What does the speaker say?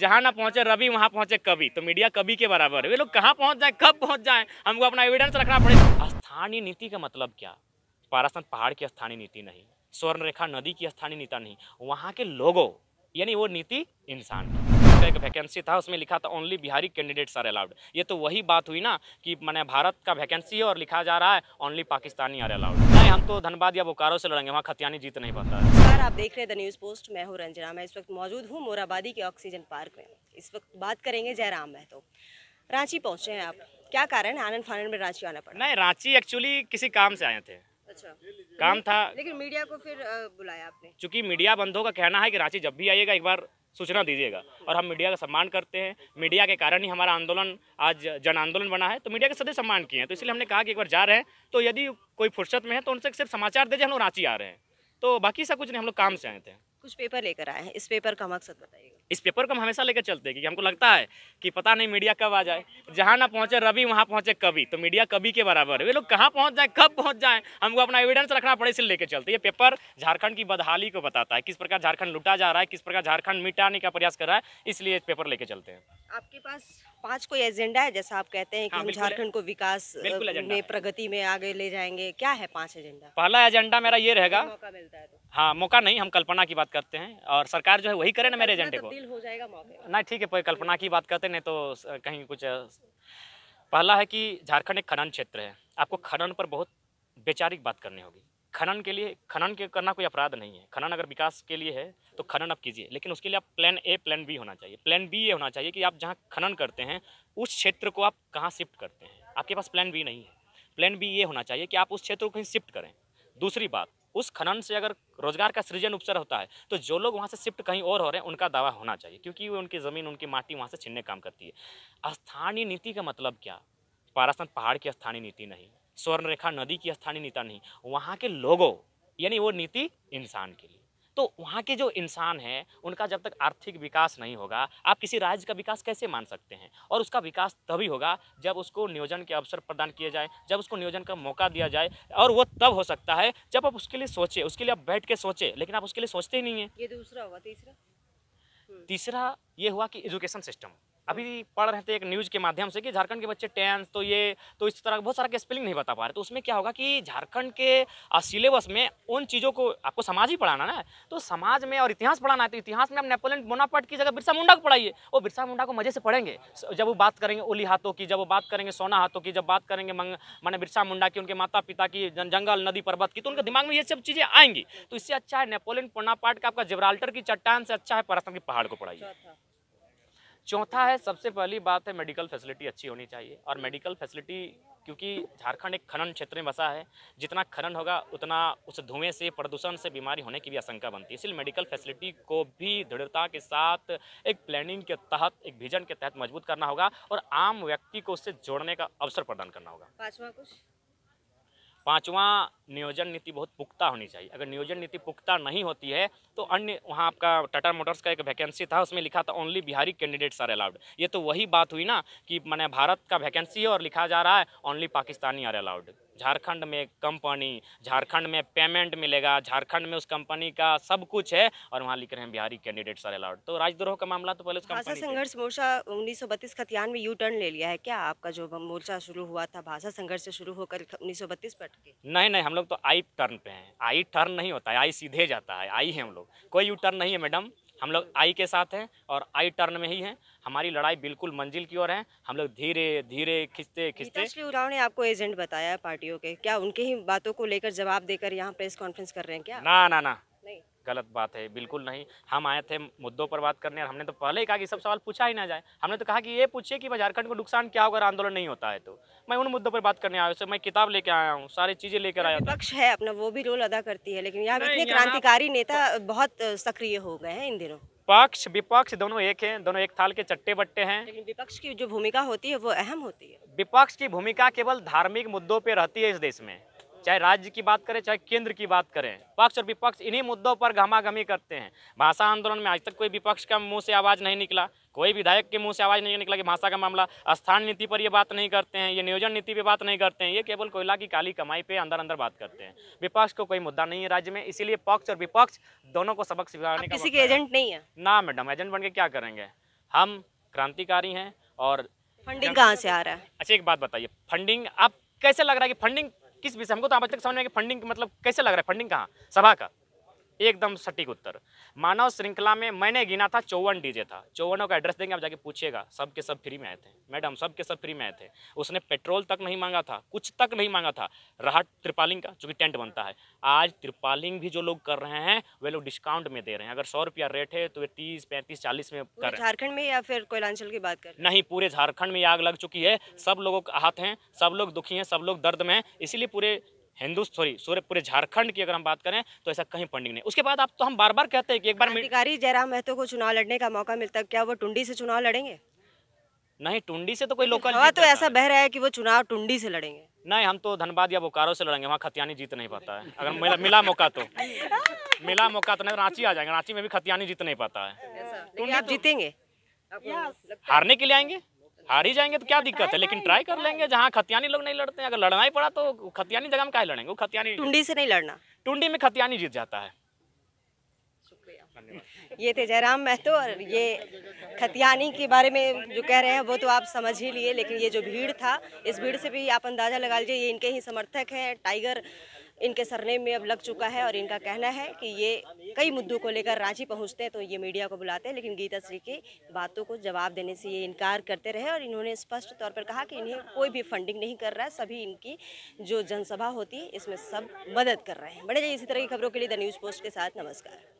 जहाँ ना पहुँचे रवि वहाँ पहुँचे कभी तो मीडिया कभी के बराबर है वे लोग कहाँ पहुँच जाए कब पहुँच जाए हमको अपना एविडेंस रखना पड़ेगा स्थानीय नीति का मतलब क्या पारासन पहाड़ की स्थानीय नीति नहीं स्वर्ण रेखा नदी की स्थानीय नीति नहीं वहाँ के लोगों यानी वो नीति इंसान की का एक वैकेंसी था उसमें लिखा था only Bihari candidates are allowed ये तो वही बात हुई ना कि मैंने भारत का वैकेंसी है और लिखा जा रहा है ओनली पाकिस्तानी आर अलाउड नहीं हम तो धनबाद या बोकारो से लड़ेंगे वहाँ खतियानी जीत नहीं पाता है सर आप देख रहे द न्यूज़ पोस्ट मैं हूँ रंजना मैं इस वक्त मौजूद हूँ मोराबादी के ऑक्सीजन पार्क में इस वक्त बात करेंगे जयराम महतो रांची पहुँचे हैं आप क्या कारण है आनंद फानंद में रांची आना पड़ा नहीं रांची एक्चुअली किसी काम से आए थे अच्छा काम था लेकिन मीडिया को फिर बुलाया आपने क्योंकि मीडिया बंधों का कहना है कि रांची जब भी आइएगा एक बार सूचना दीजिएगा और हम मीडिया का सम्मान करते हैं मीडिया के कारण ही हमारा आंदोलन आज जन आंदोलन बना है तो मीडिया के सदैव सम्मान किए हैं तो इसलिए हमने कहा कि एक बार जा रहे हैं तो यदि कोई फुर्सत में है तो उनसे सिर्फ समाचार दे दीजिए हम लोग रांची आ रहे हैं तो बाकी सब कुछ नहीं हम लोग काम से आए थे कुछ पेपर लेकर आए हैं इस पेपर का मकसद बताइएगा इस पेपर को हम हमेशा लेकर चलते हैं कि हमको लगता है कि पता नहीं मीडिया कब आ जाए जहाँ ना पहुँचे रवि वहाँ पहुँचे कभी तो मीडिया कभी के बराबर है वे लोग कहाँ पहुँच जाए कब पहुँच जाए हमको अपना एविडेंस रखना पड़े इसलिए लेकर चलते ये पेपर झारखंड की बदहाली को बताता है किस प्रकार झारखंड लुटा जा रहा है किस प्रकार झारखंड मिटाने का प्रयास कर रहा है इसलिए पेपर लेके चलते हैं आपके पास पाँच कोई एजेंडा है जैसा आप कहते हैं कि हाँ, हम झारखंड को विकास में प्रगति में आगे ले जाएंगे क्या है पाँच एजेंडा पहला एजेंडा मेरा ये रहेगा मौका मिलता है तो। हाँ मौका नहीं हम कल्पना की बात करते हैं और सरकार जो है वही करे ना मेरे तो एजेंडे को नहीं ठीक है कोई कल्पना की बात करते नहीं तो कहीं कुछ पहला है कि झारखंड एक खनन क्षेत्र है आपको खनन पर बहुत वैचारिक बात करनी होगी खनन के लिए खनन के करना कोई अपराध नहीं है खनन अगर विकास के लिए है तो खनन आप कीजिए लेकिन उसके लिए आप प्लान ए प्लान बी होना चाहिए प्लान बी ये होना चाहिए कि आप जहाँ खनन करते हैं उस क्षेत्र को आप कहाँ शिफ्ट करते हैं आपके पास प्लान बी नहीं है प्लान बी ये होना चाहिए कि आप उस क्षेत्र को कहीं शिफ्ट करें दूसरी बात उस खनन से अगर रोजगार का सृजन उपचार होता है तो जो लोग वहाँ से शिफ्ट कहीं और हो रहे हैं उनका दावा होना चाहिए क्योंकि वो उनकी ज़मीन उनकी माटी वहाँ से छीनने काम करती है स्थानीय नीति का मतलब क्या पारासन पहाड़ की स्थानीय नीति नहीं स्वर्णरेखा नदी की स्थानीय नीति नहीं वहाँ के लोगों यानी वो नीति इंसान के लिए तो वहाँ के जो इंसान हैं उनका जब तक आर्थिक विकास नहीं होगा आप किसी राज्य का विकास कैसे मान सकते हैं और उसका विकास तभी होगा जब उसको नियोजन के अवसर प्रदान किए जाए जब उसको नियोजन का मौका दिया जाए और वो तब हो सकता है जब आप उसके लिए सोचें उसके लिए आप बैठ के सोचें लेकिन आप उसके लिए सोचते ही नहीं है ये दूसरा हुआ तीसरा हम्म। तीसरा ये हुआ कि एजुकेशन सिस्टम अभी पढ़ रहे थे एक न्यूज़ के माध्यम से कि झारखंड के बच्चे टेंथ तो ये तो इस तरह बहुत सारा के स्पेलिंग नहीं बता पा रहे तो उसमें क्या होगा कि झारखंड के सिलेबस में उन चीज़ों को आपको समाज ही पढ़ाना ना तो समाज में और इतिहास पढ़ाना है तो इतिहास में आप नेपोलियन बोनापट की जगह बिरसा मुंडा को पढ़ाइए वो बिरसा मुंडा को मज़े से पढ़ेंगे जब वो बात करेंगे ओली हाथों की जब वो बात करेंगे सोना हाथों की जब बात करेंगे मैंने बिरसा मुंडा की उनके माता पिता की जंगल नदी पर्वत की तो उनके दिमाग में ये सब चीज़ें आएंगी तो इससे अच्छा है नेपोलियन पोनापाट का आपका जिब्राल्टर की चट्टान से अच्छा है परस्तन की पहाड़ को पढ़ाइए अच्छा, अच्छा। चौथा है सबसे पहली बात है मेडिकल फैसिलिटी अच्छी होनी चाहिए और मेडिकल फैसिलिटी क्योंकि झारखंड एक खनन क्षेत्र में बसा है जितना खनन होगा उतना उस धुएं से प्रदूषण से बीमारी होने की भी आशंका बनती है इसलिए मेडिकल फैसिलिटी को भी दृढ़ता के साथ एक प्लानिंग के तहत एक विजन के तहत मजबूत करना होगा और आम व्यक्ति को उससे जोड़ने का अवसर प्रदान करना होगा पाँचवा कुछ पांचवा नियोजन नीति बहुत पुख्ता होनी चाहिए अगर नियोजन नीति पुख्ता नहीं होती है तो अन्य वहाँ आपका टाटा मोटर्स का एक वैकेंसी था उसमें लिखा था only Bihari candidates are allowed ये तो वही बात हुई ना कि मैंने भारत का वैकेंसी है और लिखा जा रहा है only Pakistani are allowed Jharkhand में कंपनी झारखंड में पेमेंट मिलेगा झारखंड में उस कंपनी का सब कुछ है और वहाँ लिख रहे हैं बिहारी कैंडिडेट सर अलाउड तो राजद्रोह का मामला तो पहले उस भाषा हाँ संघर्ष मोर्चा उन्नीस सौ बत्तीस खतियान में यू टर्न ले लिया है क्या आपका जो मोर्चा शुरू हुआ था भाषा संघर्ष से शुरू होकर उन्नीस सौ बत्तीस पर नहीं नहीं हम लोग तो आई टर्न पे हैं आई टर्न नहीं होता है आई सीधे जाता है आई है हम लोग कोई यू टर्न नहीं है मैडम हम लोग आई के साथ हैं और आई टर्न में ही हैं हमारी लड़ाई बिल्कुल मंजिल की ओर है हम लोग धीरे धीरे खिंचते खिंचते उराव ने आपको एजेंट बताया पार्टियों के क्या उनके ही बातों को लेकर जवाब देकर यहाँ प्रेस कॉन्फ्रेंस कर रहे हैं क्या ना ना ना गलत बात है बिल्कुल नहीं हम आए थे मुद्दों पर बात करने और हमने तो पहले ही कहा कि सब सवाल पूछा ही ना जाए हमने तो कहा कि ये पूछिए कि झारखंड को नुकसान क्या होगा आंदोलन नहीं होता है तो मैं उन मुद्दों पर बात करने आया हूँ मैं किताब लेके आया हूँ सारी चीज़ें लेकर आया पक्ष है अपना वो भी रोल अदा करती है लेकिन यहाँ इतने क्रांतिकारी नेता बहुत सक्रिय हो गए हैं इन दिनों पक्ष विपक्ष दोनों एक हैं दोनों एक थाल के चट्टे बट्टे हैं लेकिन विपक्ष की जो भूमिका होती है वो अहम होती है विपक्ष की भूमिका केवल धार्मिक मुद्दों पर रहती है इस देश में चाहे राज्य की बात करें चाहे केंद्र की बात करें पक्ष और विपक्ष इन्हीं मुद्दों पर घमाघमी करते हैं भाषा आंदोलन में आज तक कोई विपक्ष का मुंह से आवाज़ नहीं निकला कोई विधायक के मुंह से आवाज़ नहीं निकला कि भाषा का मामला स्थान नीति पर ये बात नहीं करते हैं ये नियोजन नीति पर बात नहीं करते हैं ये केवल कोयला की काली कमाई पर अंदर अंदर बात करते हैं विपक्ष को कोई मुद्दा नहीं है राज्य में इसीलिए पक्ष और विपक्ष दोनों को सबक सिखाने किसी के एजेंट नहीं है ना मैडम एजेंट बन के क्या करेंगे हम क्रांतिकारी हैं और फंडिंग कहाँ से आ रहा है अच्छा एक बात बताइए फंडिंग आप कैसे लग रहा है कि फंडिंग किस विषय हमको तो आप तक समझ में आएगा फंडिंग मतलब कैसे लग रहा है फंडिंग कहाँ सभा का एकदम सटीक उत्तर मानव श्रृंखला में मैंने गिना था चौवन डीजे था चौवनों का एड्रेस देंगे आप जाके पूछिएगा सब के सब फ्री में आए थे मैडम सब के सब फ्री में आए थे उसने पेट्रोल तक नहीं मांगा था कुछ तक नहीं मांगा था रहा त्रिपालिंग का चूँकि टेंट बनता है आज त्रिपालिंग भी जो लोग कर रहे हैं वे लोग डिस्काउंट में दे रहे हैं अगर सौ रुपया रेट है तो वे तीस पैंतीस चालीस में कर झारखंड में या फिर कोयलांचल की बात कर नहीं पूरे झारखंड में आग लग चुकी है सब लोगों का हाथ हैं सब लोग दुखी हैं सब लोग दर्द में हैं इसीलिए पूरे हिंदू सॉरी सूर्य पूरे झारखंड की अगर हम बात करें तो ऐसा कहीं पंडित नहीं उसके बाद आप तो हम बार बार कहते हैं कि एक बार अधिकारी जयराम महतो को चुनाव लड़ने का मौका मिलता है क्या वो टुंडी से चुनाव लड़ेंगे नहीं टुंडी से तो कोई लोकल हाँ, तो ऐसा बह रहा है कि वो चुनाव टुंडी से लड़ेंगे नहीं हम तो धनबाद या बोकारो से लड़ेंगे वहाँ खतियानी जीत नहीं पाता है अगर मिला, मिला मौका तो मिला मौका तो नहीं रांची आ जाएंगे रांची में भी खतियानी जीत नहीं पाता है आप जीतेंगे हारने के लिए आएंगे हार ही जाएंगे तो क्या दिक्कत है लेकिन ट्राई कर लेंगे जहाँ खतियानी लोग नहीं लड़ते हैं अगर लड़ना ही पड़ा तो खतियानी जगह में क्या लड़ेंगे वो खतियानी टुंडी से नहीं लड़ना टुंडी में खतियानी जीत जाता है ये थे जयराम महतो और ये खतियानी के बारे में जो कह रहे हैं वो तो आप समझ ही लिए लेकिन ये जो भीड़ था इस भीड़ से भी आप अंदाज़ा लगा लीजिए ये इनके ही समर्थक हैं टाइगर इनके सरनेम में अब लग चुका है और इनका कहना है कि ये कई मुद्दों को लेकर रांची पहुंचते हैं तो ये मीडिया को बुलाते हैं लेकिन गीता श्री की बातों को जवाब देने से ये इनकार करते रहे और इन्होंने स्पष्ट तौर पर कहा कि इन्हें कोई भी फंडिंग नहीं कर रहा है सभी इनकी जो जनसभा होती है इसमें सब मदद कर रहे हैं बड़े इसी तरह की खबरों के लिए द न्यूज़ पोस्ट के साथ नमस्कार